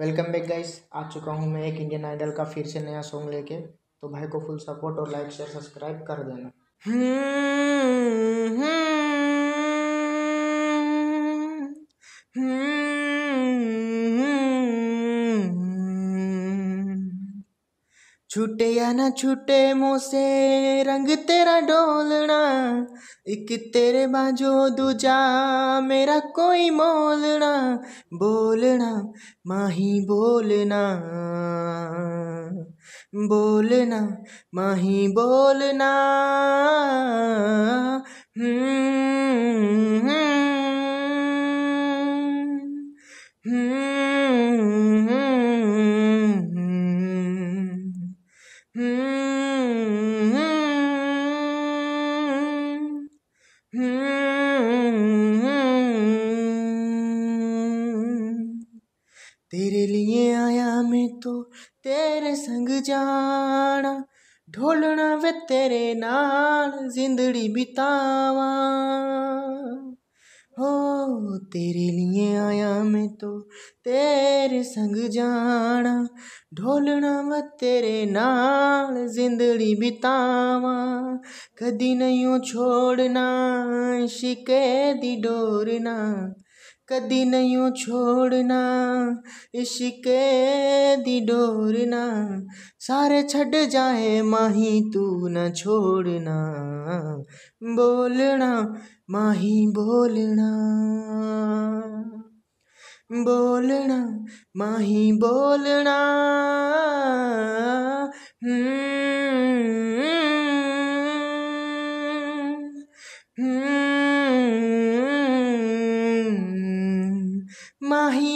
Welcome back guys आ चुका हूँ मैं एक इंडियन आइडल का फिर से नया सॉन्ग लेके तो भाई को फुल सपोर्ट और लाइक शेयर सब्सक्राइब कर देना हम्म। छूटे या ना छूटे मोसे रंग तेरा डोलना एक तेरे बाजो दूजा मेरा कोई मोलना बोलना माही बोलना बोलना माही बोलना तेरे लिए आया मैं तो तेरे संग जाना ढोलना वे तेरे नाल जिंदड़ी बितावा तेरे लिए आया मैं तो तेरे संग जाना ढोलना व तेरे नाल जिंदड़ी बितावा कदी नहीं छोड़ना शिके दी डोरना कदी नहीं छोड़ना इश्के दी डोरना सारे छड़ जाए माही तू न छोड़ना बोलना माही बोलना बोलना माही बोलना Marie